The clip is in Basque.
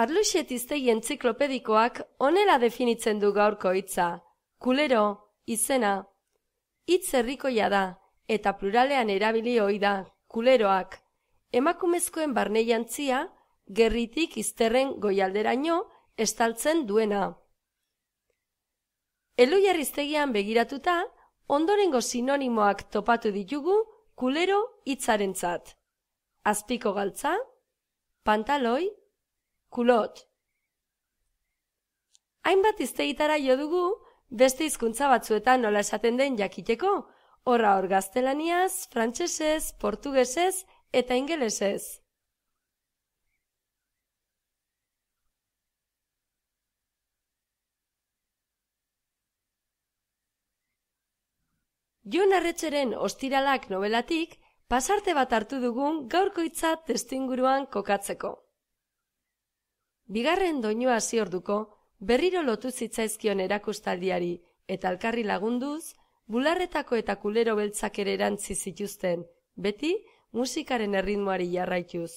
Arluxetiztei entziklopedikoak onela definitzen du gaurko hitza. Kulero, izena, hitz herrikoia da, eta pluralean erabili hoi da, kuleroak. Emakumezkoen barne jantzia, gerritik izterren goialderaino estaltzen duena. Elu jarriztegian begiratuta, ondorengo sinonimoak topatu ditugu kulero hitzarentzat. Azpiko galtza, pantaloi, kulot. Hainbat izteitara jo dugu, beste hizkuntza batzuetan nola esaten den jakiteko, horra hor gaztelaniaz, frantsesez, portugesez eta ingelesez. Jon Arretxeren ostiralak nobelatik, pasarte bat hartu dugun gaurkoitza testinguruan kokatzeko. Bigarren doinua ziorduko, berriro lotu zitzaizkion erakustaldiari eta alkarri lagunduz, bularretako eta kulero beltzak ere erantzi zituzten, beti musikaren erritmoari jarraituz.